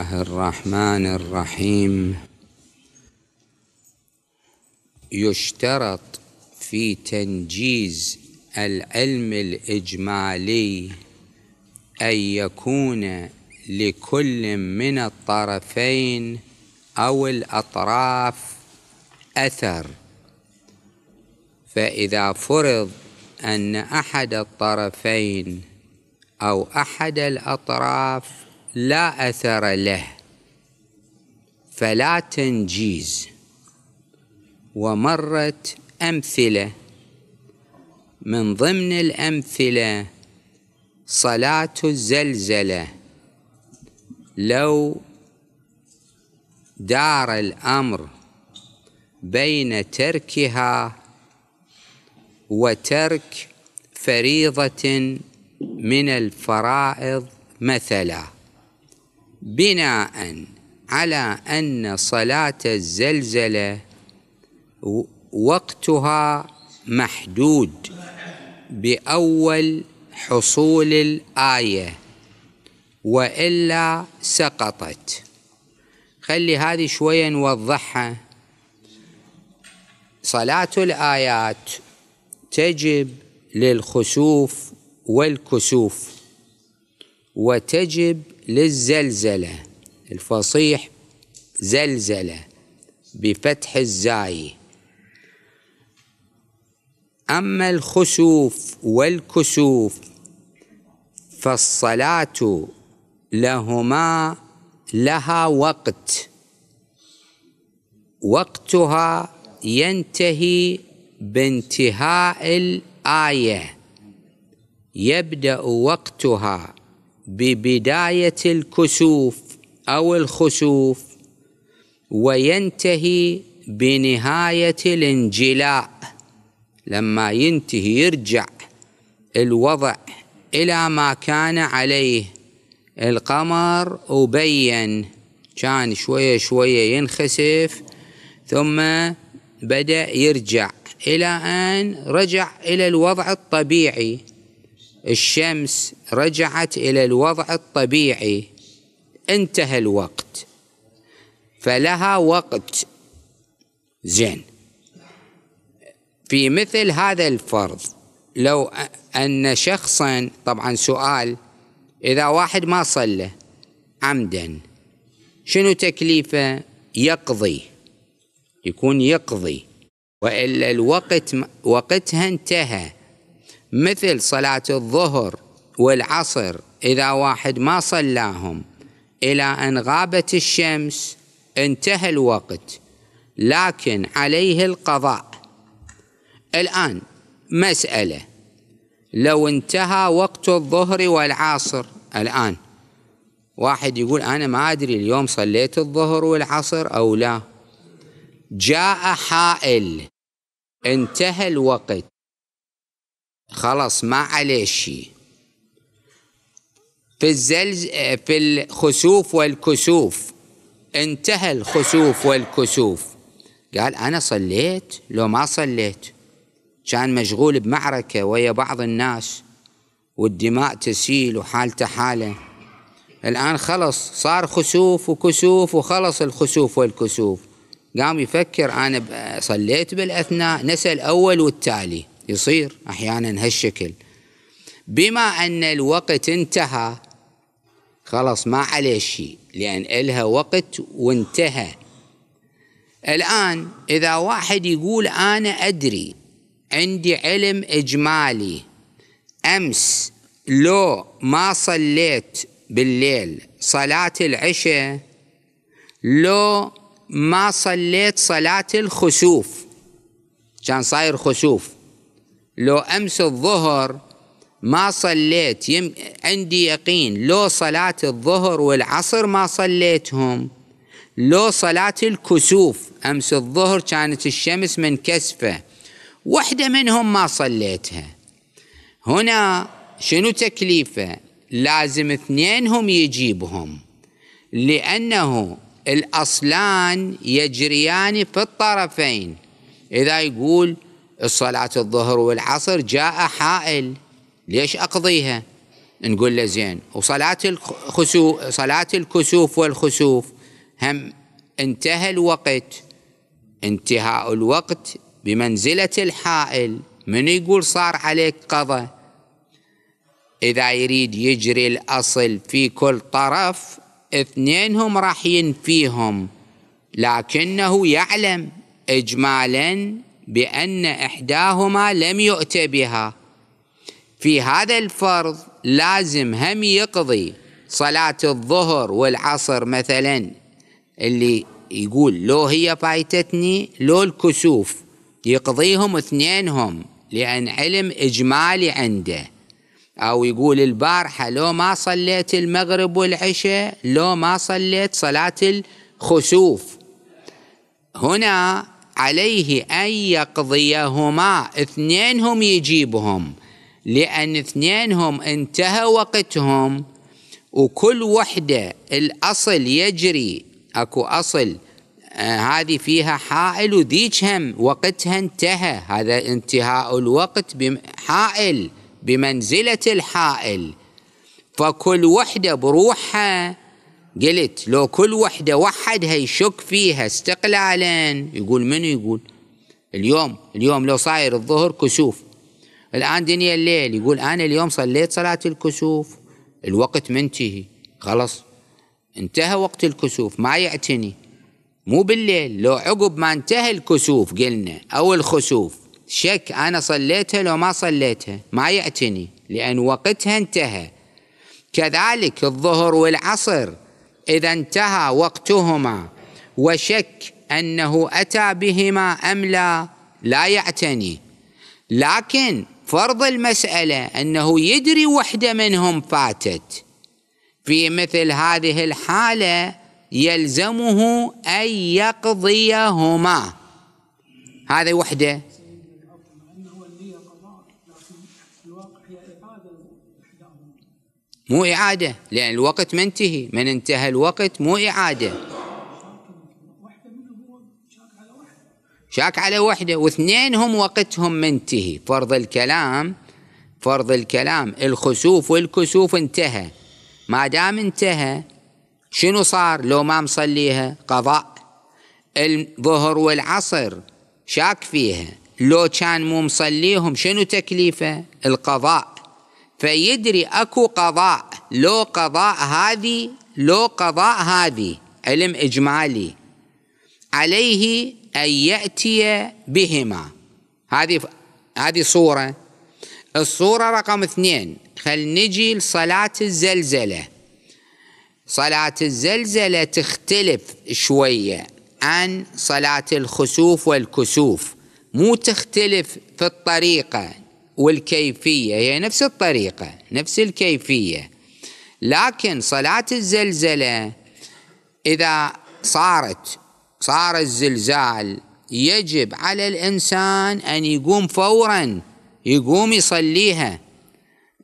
الله الرحمن الرحيم يشترط في تنجيز العلم الإجمالي أن يكون لكل من الطرفين أو الأطراف أثر فإذا فرض أن أحد الطرفين أو أحد الأطراف لا أثر له فلا تنجيز ومرت أمثلة من ضمن الأمثلة صلاة الزلزلة لو دار الأمر بين تركها وترك فريضة من الفرائض مثلاً بناء على أن صلاة الزلزلة وقتها محدود بأول حصول الآية وإلا سقطت خلي هذه شوية نوضحها صلاة الآيات تجب للخسوف والكسوف وتجب للزلزلة الفصيح زلزلة بفتح الزاي أما الخسوف والكسوف فالصلاة لهما لها وقت وقتها ينتهي بانتهاء الآية يبدأ وقتها ببداية الكسوف أو الخسوف وينتهي بنهاية الانجلاء لما ينتهي يرجع الوضع إلى ما كان عليه القمر أبين كان شوية شوية ينخسف ثم بدأ يرجع إلى أن رجع إلى الوضع الطبيعي الشمس رجعت إلى الوضع الطبيعي انتهى الوقت فلها وقت زين في مثل هذا الفرض لو أن شخصا طبعا سؤال إذا واحد ما صلى عمدا شنو تكليفه يقضي يكون يقضي وإلا الوقت وقتها انتهى مثل صلاة الظهر والعصر إذا واحد ما صلاهم إلى أن غابت الشمس انتهى الوقت لكن عليه القضاء الآن مسألة لو انتهى وقت الظهر والعصر الآن واحد يقول أنا ما أدري اليوم صليت الظهر والعصر أو لا جاء حائل انتهى الوقت خلاص ما عليه شيء في الزلز في الخسوف والكسوف انتهى الخسوف والكسوف قال أنا صليت لو ما صليت كان مشغول بمعركة ويا بعض الناس والدماء تسيل وحالته حالة الآن خلص صار خسوف وكسوف وخلص الخسوف والكسوف قام يفكر أنا صليت بالأثناء نسى الأول والتالي يصير أحيانا هالشكل بما أن الوقت انتهى خلاص ما عليه شيء لأن إلها وقت وانتهى الآن إذا واحد يقول أنا أدري عندي علم إجمالي أمس لو ما صليت بالليل صلاة العشاء لو ما صليت صلاة الخسوف كان صاير خسوف لو أمس الظهر ما صليت يم عندي يقين لو صلاة الظهر والعصر ما صليتهم لو صلاة الكسوف أمس الظهر كانت الشمس منكسفة وحدة منهم ما صليتها هنا شنو تكليفه لازم اثنينهم يجيبهم لأنه الأصلان يجريان في الطرفين إذا يقول الصلاة الظهر والعصر جاء حائل ليش أقضيها نقول له زين وصلاة الخسوف صلاة الكسوف والخسوف هم انتهى الوقت انتهاء الوقت بمنزلة الحائل من يقول صار عليك قضاء إذا يريد يجري الأصل في كل طرف اثنينهم راح ينفيهم لكنه يعلم إجمالا بأن إحداهما لم يؤت بها في هذا الفرض لازم هم يقضي صلاة الظهر والعصر مثلا اللي يقول لو هي فايتتني لو الكسوف يقضيهم اثنينهم لأن علم إجمالي عنده أو يقول البارحة لو ما صليت المغرب والعشاء لو ما صليت صلاة الخسوف هنا عليه أن يقضيهما اثنينهم يجيبهم لأن اثنينهم انتهى وقتهم وكل وحدة الأصل يجري أكو أصل آه هذه فيها حائل وذيك هم وقتها انتهى هذا انتهاء الوقت حائل بمنزلة الحائل فكل وحدة بروحها قلت لو كل وحدة وحدها يشك فيها استقلالا يقول منو يقول اليوم اليوم لو صاير الظهر كسوف الآن دنيا الليل يقول أنا اليوم صليت صلاة الكسوف الوقت منتهي خلاص انتهى وقت الكسوف ما يعتني مو بالليل لو عقب ما انتهى الكسوف قلنا أو الخسوف شك أنا صليتها لو ما صليتها ما يعتني لأن وقتها انتهى كذلك الظهر والعصر اذا انتهى وقتهما وشك انه اتى بهما ام لا لا يعتني لكن فرض المساله انه يدري وحده منهم فاتت في مثل هذه الحاله يلزمه ان يقضيهما هذه وحده مو إعادة لأن الوقت منتهي من انتهى الوقت مو إعادة شاك على وحدة واثنين هم وقتهم منتهي فرض الكلام فرض الكلام الخسوف والكسوف انتهى ما دام انتهى شنو صار لو ما مصليها قضاء الظهر والعصر شاك فيها لو كان مو مصليهم شنو تكليفه القضاء فيدري اكو قضاء لو قضاء هذه لو قضاء هذه علم اجمالي عليه ان ياتي بهما هذه هذه صوره الصوره رقم اثنين خل نجي لصلاه الزلزله صلاة الزلزلة تختلف شوية عن صلاة الخسوف والكسوف مو تختلف في الطريقة والكيفية هي نفس الطريقة نفس الكيفية لكن صلاة الزلزلة إذا صارت صار الزلزال يجب على الإنسان أن يقوم فورا يقوم يصليها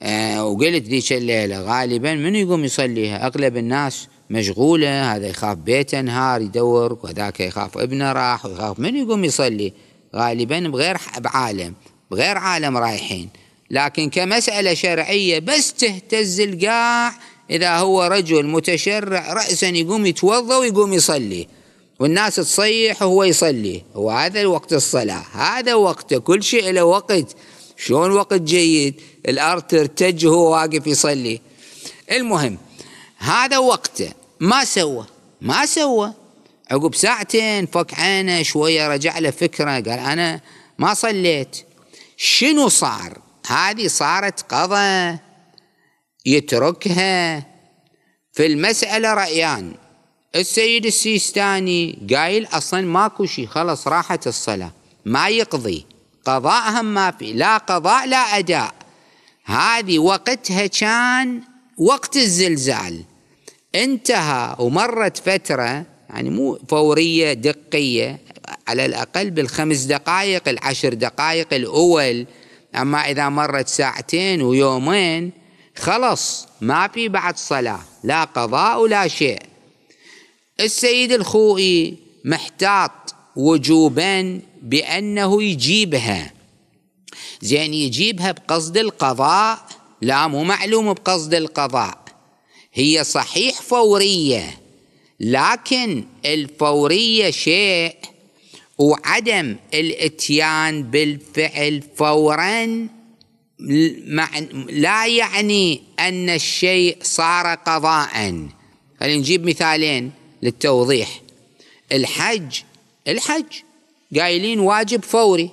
أه وقلت ذيك الليلة غالبا من يقوم يصليها أغلب الناس مشغولة هذا يخاف بيته انهار يدور وذاك يخاف ابنه راح ويخاف من يقوم يصلي غالبا بغير بعالم بغير عالم رايحين لكن كمسألة شرعية بس تهتز القاع إذا هو رجل متشرع رأسا يقوم يتوضأ ويقوم يصلي والناس تصيح وهو يصلي وهذا وقت الصلاة هذا وقت كل شيء له وقت شلون وقت جيد الأرض ترتج وهو واقف يصلي المهم هذا وقته ما سوى ما سوى عقب ساعتين فك عينه شوية رجع له فكرة قال أنا ما صليت شنو صار هذه صارت قضاء يتركها في المسألة رأيان السيد السيستاني قايل أصلا ماكو شيء خلص راحت الصلاة ما يقضي قضاء هم ما في لا قضاء لا أداء هذه وقتها كان وقت الزلزال انتهى ومرت فترة يعني مو فورية دقية على الأقل بالخمس دقائق العشر دقائق الأول أما إذا مرت ساعتين ويومين خلص ما في بعد صلاة لا قضاء ولا شيء السيد الخوئي محتاط وجوبا بأنه يجيبها زين يجيبها بقصد القضاء لا مو معلوم بقصد القضاء هي صحيح فورية لكن الفورية شيء وعدم الاتيان بالفعل فورا لا يعني ان الشيء صار قضاء خلينا نجيب مثالين للتوضيح الحج الحج قايلين واجب فوري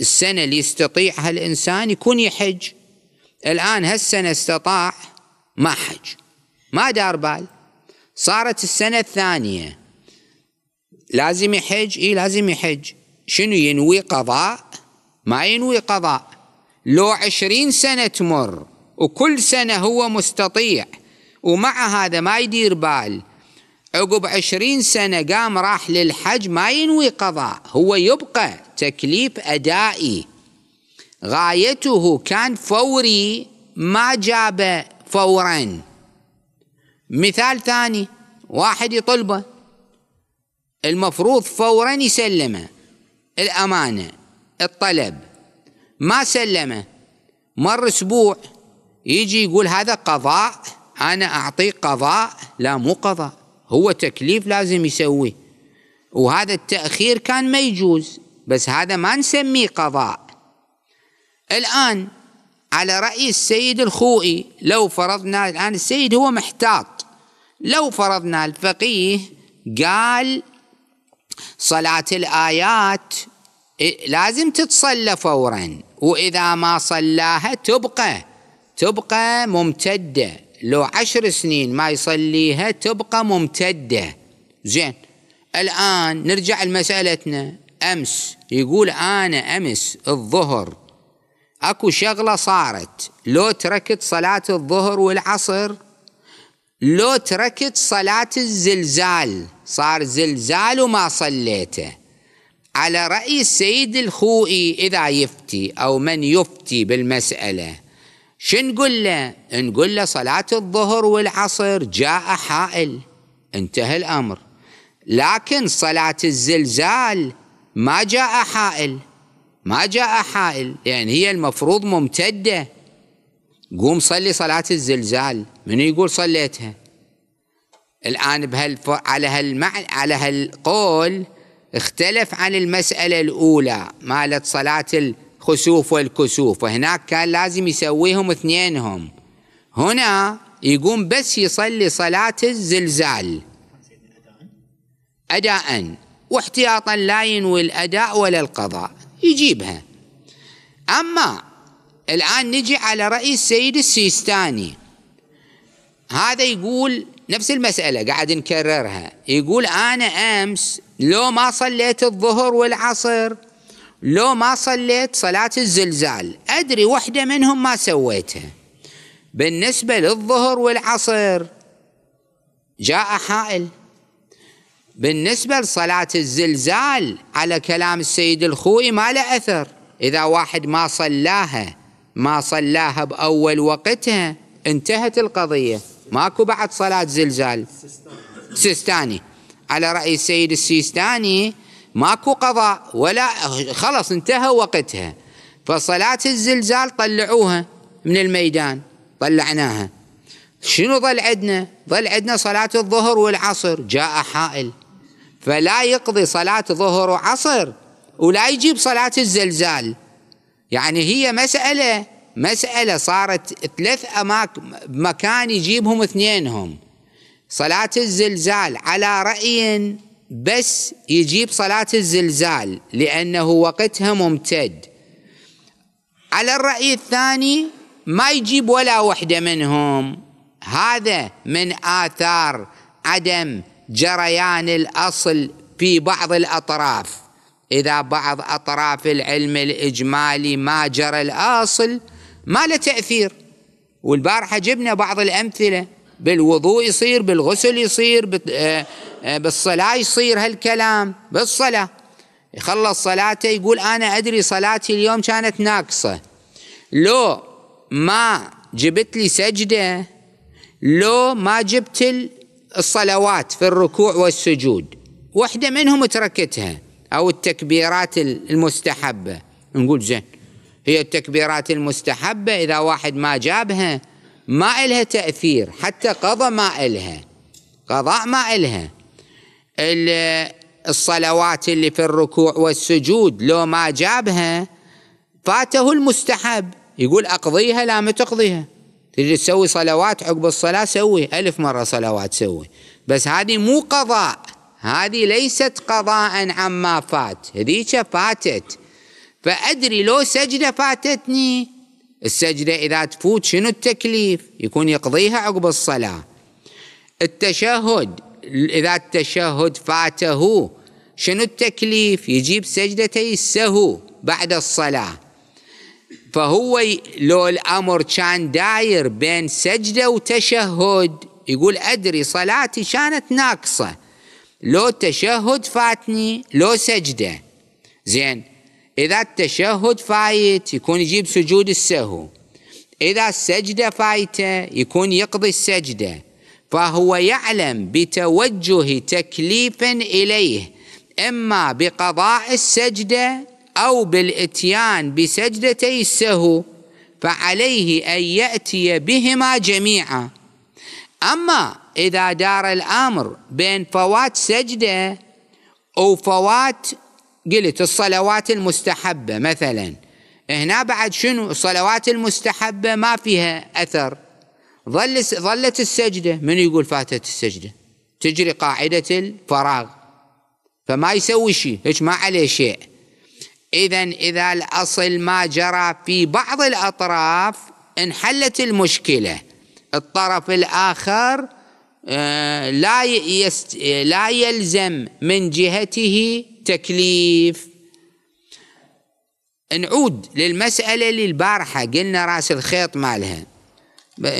السنه اللي يستطيعها الانسان يكون يحج الان هالسنه استطاع ما حج ما دار بال صارت السنه الثانيه لازم يحج اي لازم يحج شنو ينوي قضاء ما ينوي قضاء لو عشرين سنة تمر وكل سنة هو مستطيع ومع هذا ما يدير بال عقب عشرين سنة قام راح للحج ما ينوي قضاء هو يبقى تكليف أدائي غايته كان فوري ما جابه فورا مثال ثاني واحد يطلبه المفروض فورا يسلمه الأمانة الطلب ما سلمه مر أسبوع يجي يقول هذا قضاء أنا أعطيك قضاء لا مو قضاء هو تكليف لازم يسويه وهذا التأخير كان ما يجوز بس هذا ما نسميه قضاء الآن على رأي السيد الخوئي لو فرضنا الآن السيد هو محتاط لو فرضنا الفقيه قال صلاة الآيات لازم تتصلى فورا وإذا ما صلاها تبقى تبقى ممتدة لو عشر سنين ما يصليها تبقى ممتدة زين الآن نرجع لمسألتنا أمس يقول أنا أمس الظهر أكو شغلة صارت لو تركت صلاة الظهر والعصر لو تركت صلاة الزلزال صار زلزال وما صليته على رأي السيد الخوئي إذا يفتي أو من يفتي بالمسألة شو نقول له نقول له صلاة الظهر والعصر جاء حائل انتهى الأمر لكن صلاة الزلزال ما جاء حائل ما جاء حائل يعني هي المفروض ممتدة قوم صلي صلاة الزلزال من يقول صليتها الآن بهال على هالمعنى على هالقول اختلف عن المسألة الأولى مالت صلاة الخسوف والكسوف وهناك كان لازم يسويهم اثنينهم هنا يقوم بس يصلي صلاة الزلزال أداء واحتياطا لا ينوي الأداء ولا القضاء يجيبها أما الآن نجي على رأي السيد السيستاني هذا يقول نفس المسألة قاعد نكررها يقول أنا أمس لو ما صليت الظهر والعصر لو ما صليت صلاة الزلزال أدري وحدة منهم ما سويتها بالنسبة للظهر والعصر جاء حائل بالنسبة لصلاة الزلزال على كلام السيد الخوي ما له أثر إذا واحد ما صلاها ما صلاها بأول وقتها انتهت القضية ماكو بعد صلاة زلزال سيستاني على رأي السيد السيستاني ماكو قضاء ولا خلص انتهى وقتها فصلاة الزلزال طلعوها من الميدان طلعناها شنو ظل عندنا ظل عندنا صلاة الظهر والعصر جاء حائل فلا يقضي صلاة ظهر وعصر ولا يجيب صلاة الزلزال يعني هي مسألة مسألة صارت ثلاث أماكن مكان يجيبهم اثنينهم صلاة الزلزال على رأي بس يجيب صلاة الزلزال لأنه وقتها ممتد على الرأي الثاني ما يجيب ولا وحدة منهم هذا من آثار عدم جريان الأصل في بعض الأطراف إذا بعض أطراف العلم الإجمالي ما جرى الأصل ما له تأثير والبارحة جبنا بعض الأمثلة بالوضوء يصير بالغسل يصير آه، آه، بالصلاة يصير هالكلام بالصلاة يخلص صلاته يقول أنا أدري صلاتي اليوم كانت ناقصة لو ما جبت لي سجدة لو ما جبت الصلوات في الركوع والسجود واحدة منهم تركتها أو التكبيرات المستحبة نقول زين هي التكبيرات المستحبة إذا واحد ما جابها ما إلها تأثير حتى قضى ما إلها قضاء ما إلها الصلوات اللي في الركوع والسجود لو ما جابها فاته المستحب يقول أقضيها لا ما تقضيها تجي تسوي صلوات عقب الصلاة سوي ألف مرة صلوات سوي بس هذه مو قضاء هذه ليست قضاء عما فات هذيك فاتت فأدري لو سجدة فاتتني السجدة إذا تفوت شنو التكليف يكون يقضيها عقب الصلاة التشهد إذا التشهد فاته شنو التكليف يجيب سجدتي السهو بعد الصلاة فهو لو الأمر كان داير بين سجدة وتشهد يقول أدري صلاتي كانت ناقصة لو تشهد فاتني لو سجدة زين إذا التشهد فايت يكون يجيب سجود السهو إذا السجدة فايته يكون يقضي السجدة فهو يعلم بتوجه تكليف إليه إما بقضاء السجدة أو بالإتيان بسجدتي السهو فعليه أن يأتي بهما جميعا أما إذا دار الأمر بين فوات سجدة أو فوات قلت الصلوات المستحبة مثلا هنا بعد شنو الصلوات المستحبة ما فيها أثر ظل ظلت السجدة من يقول فاتت السجدة تجري قاعدة الفراغ فما يسوي شيء هيك ما عليه شيء إذا إذا الأصل ما جرى في بعض الأطراف انحلت المشكلة الطرف الآخر آه، لا لا يلزم من جهته التكليف نعود للمسألة اللي البارحة قلنا راس الخيط مالها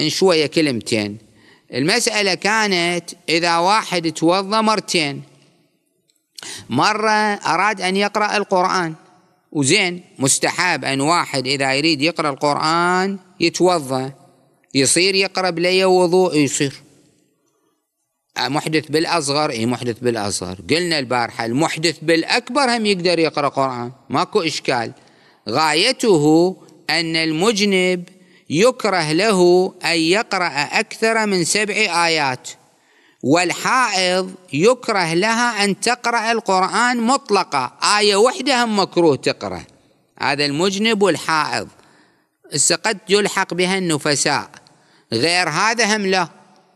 شوية كلمتين المسألة كانت إذا واحد توضى مرتين مرة أراد أن يقرأ القرآن وزين مستحاب أن واحد إذا يريد يقرأ القرآن يتوضى يصير يقرب لي وضوء يصير محدث بالأصغر اي محدث بالأصغر قلنا البارحة المحدث بالأكبر هم يقدر يقرأ قرآن ماكو إشكال غايته أن المجنب يكره له أن يقرأ أكثر من سبع آيات والحائض يكره لها أن تقرأ القرآن مطلقة آية وحدة هم مكروه تقرأ هذا المجنب والحائض قد يلحق بها النفساء غير هذا هم لا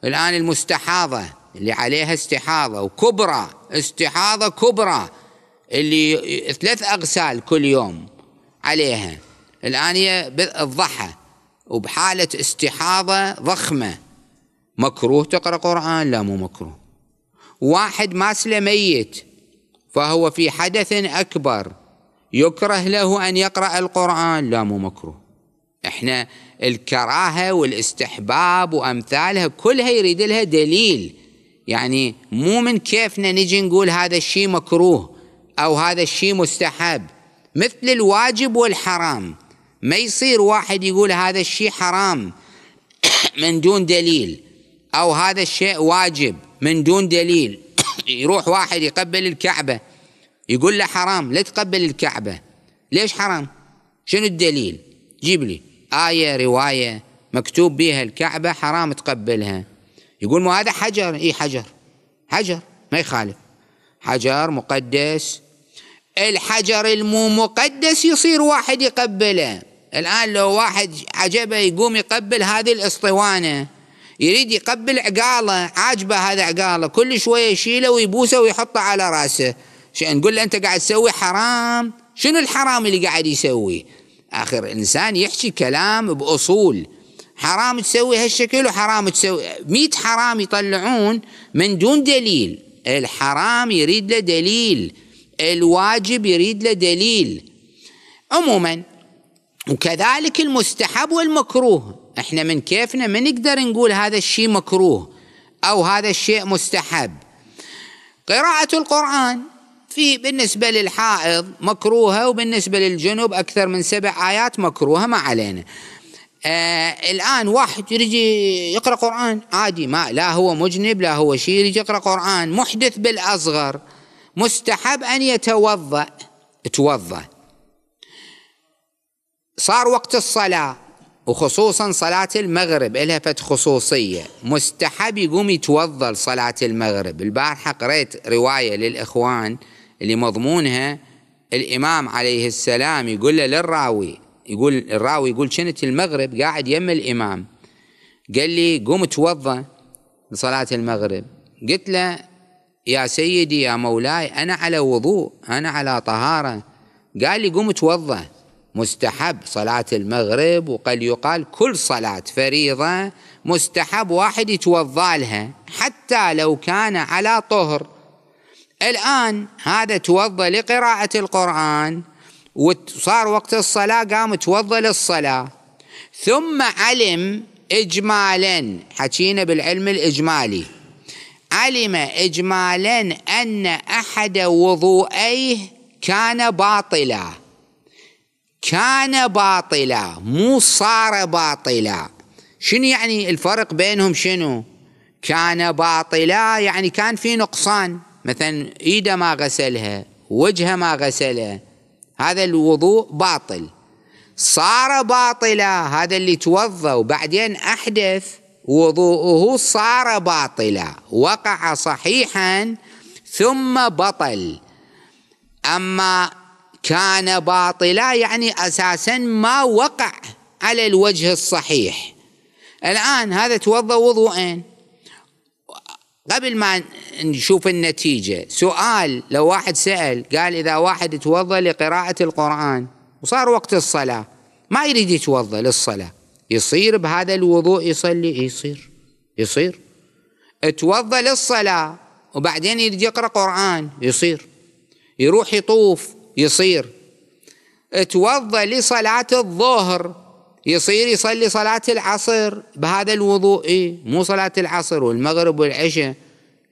الآن المستحاضة اللي عليها استحاضة وكبرى استحاضة كبرى اللي ثلاث أغسال كل يوم عليها الآن هي الضحى وبحالة استحاضة ضخمة مكروه تقرأ قرآن لا مو مكروه واحد ماسله ميت فهو في حدث أكبر يكره له أن يقرأ القرآن لا مو مكروه احنا الكراهة والاستحباب وأمثالها كلها يريد لها دليل يعني مو من كيفنا نجي نقول هذا الشيء مكروه أو هذا الشيء مستحب مثل الواجب والحرام ما يصير واحد يقول هذا الشيء حرام من دون دليل أو هذا الشيء واجب من دون دليل يروح واحد يقبل الكعبة يقول له حرام لا تقبل الكعبة ليش حرام شنو الدليل جيب لي آية رواية مكتوب بها الكعبة حرام تقبلها يقول ما هذا حجر اي حجر حجر ما يخالف حجر مقدس الحجر المو مقدس يصير واحد يقبله الآن لو واحد عجبه يقوم يقبل هذه الاسطوانة يريد يقبل عقاله عاجبه هذا عقاله كل شوية يشيله ويبوسه ويحطه على راسه نقول له أنت قاعد تسوي حرام شنو الحرام اللي قاعد يسوي آخر إنسان يحكي كلام بأصول حرام تسوي هالشكل وحرام تسوي ميت حرام يطلعون من دون دليل الحرام يريد له دليل الواجب يريد له دليل عموما وكذلك المستحب والمكروه احنا من كيفنا ما نقدر نقول هذا الشيء مكروه او هذا الشيء مستحب قراءة القرآن في بالنسبة للحائض مكروهة وبالنسبة للجنوب أكثر من سبع آيات مكروهة ما علينا آه الآن واحد يجي يقرأ قرآن عادي ما لا هو مجنب لا هو شيء يجي يقرأ قرآن محدث بالأصغر مستحب أن يتوضأ توضأ صار وقت الصلاة وخصوصا صلاة المغرب لها فت خصوصية مستحب يقوم يتوضأ صلاة المغرب البارحة قريت رواية للإخوان اللي مضمونها الإمام عليه السلام يقول للراوي يقول الراوي يقول شنت المغرب قاعد يم الإمام قال لي قم توضأ لصلاة المغرب قلت له يا سيدي يا مولاي أنا على وضوء أنا على طهارة قال لي قم توضأ مستحب صلاة المغرب وقد يقال كل صلاة فريضة مستحب واحد يتوضأ لها حتى لو كان على طهر الآن هذا توضأ لقراءة القرآن وصار وقت الصلاة قام توضى للصلاة ثم علم إجمالا حكينا بالعلم الإجمالي علم إجمالا أن أحد وضوئيه كان باطلا كان باطلا مو صار باطلا شنو يعني الفرق بينهم شنو كان باطلا يعني كان في نقصان مثلا ايده ما غسلها وجهه ما غسله هذا الوضوء باطل صار باطلا هذا اللي توضا وبعدين احدث وضوءه صار باطلا وقع صحيحا ثم بطل اما كان باطلا يعني اساسا ما وقع على الوجه الصحيح الان هذا توضا وضوءين قبل ما نشوف النتيجة سؤال لو واحد سأل قال إذا واحد توضأ لقراءة القرآن وصار وقت الصلاة ما يريد يتوضأ للصلاة يصير بهذا الوضوء يصلي يصير يصير توضأ للصلاة وبعدين يريد يقرأ قرآن يصير يروح يطوف يصير توضأ لصلاة الظهر يصير يصلي صلاة العصر بهذا الوضوء إيه؟ مو صلاة العصر والمغرب والعشاء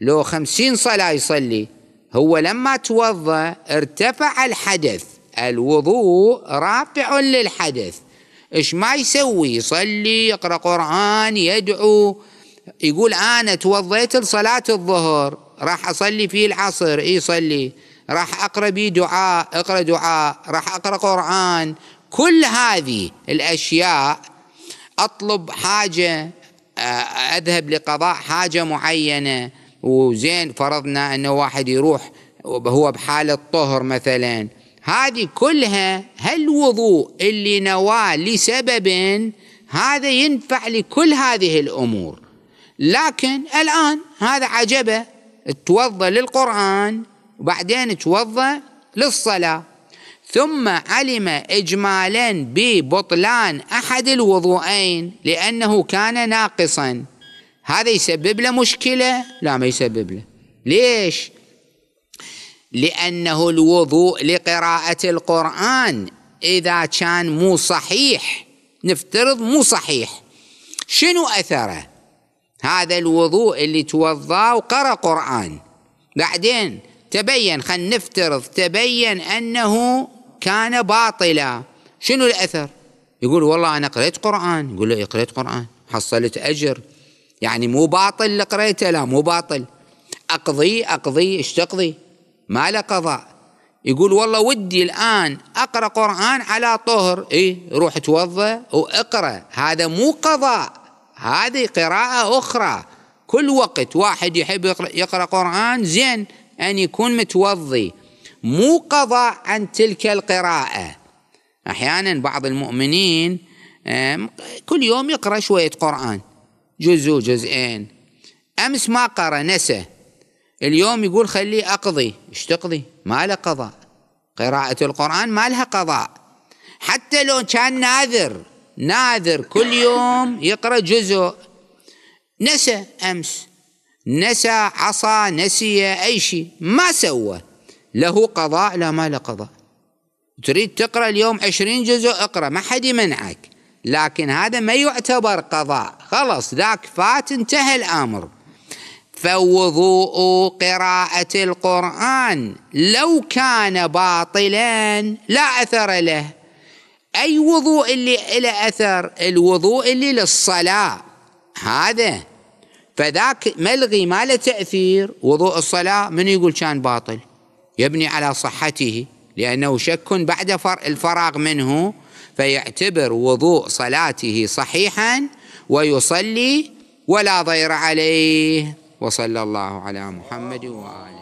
لو خمسين صلاة يصلي هو لما توضأ ارتفع الحدث الوضوء رافع للحدث ايش ما يسوي يصلي يقرأ قرآن يدعو يقول أنا توضيت لصلاة الظهر راح أصلي في العصر إيه، يصلي راح أقرأ بي دعاء أقرأ دعاء راح أقرأ قرآن كل هذه الاشياء اطلب حاجه آه، اذهب لقضاء حاجه معينه وزين فرضنا انه واحد يروح هو بحاله طهر مثلا هذه كلها هالوضوء اللي نواه لسبب هذا ينفع لكل هذه الامور لكن الان هذا عجبه توضا للقران وبعدين توضا للصلاه ثم علم اجمالا ببطلان احد الوضوءين لانه كان ناقصا هذا يسبب له مشكله لا ما يسبب له ليش لانه الوضوء لقراءه القران اذا كان مو صحيح نفترض مو صحيح شنو اثره هذا الوضوء اللي توضى وقرا قران بعدين تبين خل نفترض تبين انه كان باطلا شنو الأثر يقول والله أنا قريت قرآن يقول له إيه قريت قرآن حصلت أجر يعني مو باطل اللي قريته لا مو باطل أقضي أقضي إيش تقضي ما له قضاء يقول والله ودي الآن أقرأ قرآن على طهر إيه روح توضأ وأقرأ هذا مو قضاء هذه قراءة أخرى كل وقت واحد يحب يقرأ قرآن زين أن يكون متوضي مو قضاء عن تلك القراءة أحيانا بعض المؤمنين كل يوم يقرأ شوية قرآن جزء جزئين أمس ما قرأ نسى اليوم يقول خليه أقضي ايش تقضي ما له قضاء قراءة القرآن ما لها قضاء حتى لو كان ناذر ناذر كل يوم يقرأ جزء نسى أمس نسى عصى نسي أي شيء ما سوى له قضاء لا ما له قضاء تريد تقرأ اليوم عشرين جزء اقرأ ما حد يمنعك لكن هذا ما يعتبر قضاء خلاص ذاك فات انتهى الأمر فوضوء قراءة القرآن لو كان باطلا لا أثر له أي وضوء اللي له أثر الوضوء اللي للصلاة هذا فذاك ملغي ما له تأثير وضوء الصلاة من يقول كان باطل يبني على صحته لأنه شك بعد الفراغ منه فيعتبر وضوء صلاته صحيحا ويصلي ولا ضير عليه وصلى الله على محمد وآله